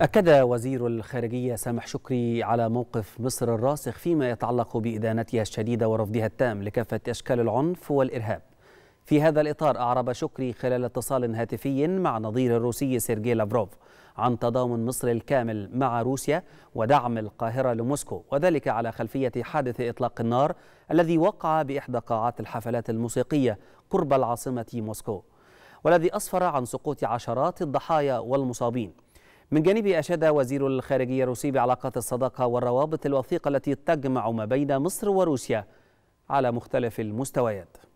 أكد وزير الخارجية سامح شكري على موقف مصر الراسخ فيما يتعلق بإدانتها الشديدة ورفضها التام لكافة أشكال العنف والإرهاب في هذا الإطار أعرب شكري خلال اتصال هاتفي مع نظير الروسي سيرجي لافروف عن تضامن مصر الكامل مع روسيا ودعم القاهرة لموسكو وذلك على خلفية حادث إطلاق النار الذي وقع بإحدى قاعات الحفلات الموسيقية قرب العاصمة موسكو والذي أسفر عن سقوط عشرات الضحايا والمصابين من جانبه أشاد وزير الخارجية الروسي بعلاقات الصداقة والروابط الوثيقة التي تجمع ما بين مصر وروسيا على مختلف المستويات